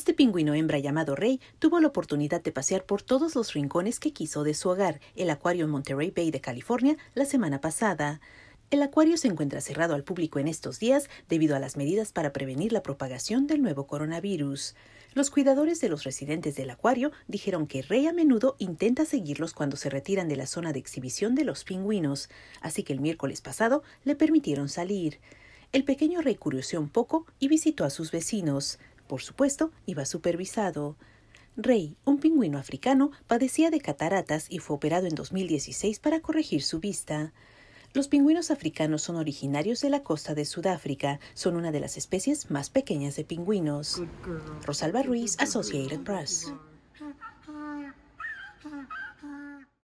Este pingüino hembra llamado Rey tuvo la oportunidad de pasear por todos los rincones que quiso de su hogar, el acuario en Monterey Bay de California, la semana pasada. El acuario se encuentra cerrado al público en estos días debido a las medidas para prevenir la propagación del nuevo coronavirus. Los cuidadores de los residentes del acuario dijeron que Rey a menudo intenta seguirlos cuando se retiran de la zona de exhibición de los pingüinos, así que el miércoles pasado le permitieron salir. El pequeño Rey curioseó un poco y visitó a sus vecinos por supuesto, iba supervisado. Rey, un pingüino africano, padecía de cataratas y fue operado en 2016 para corregir su vista. Los pingüinos africanos son originarios de la costa de Sudáfrica. Son una de las especies más pequeñas de pingüinos. Rosalba Ruiz, Associated Press.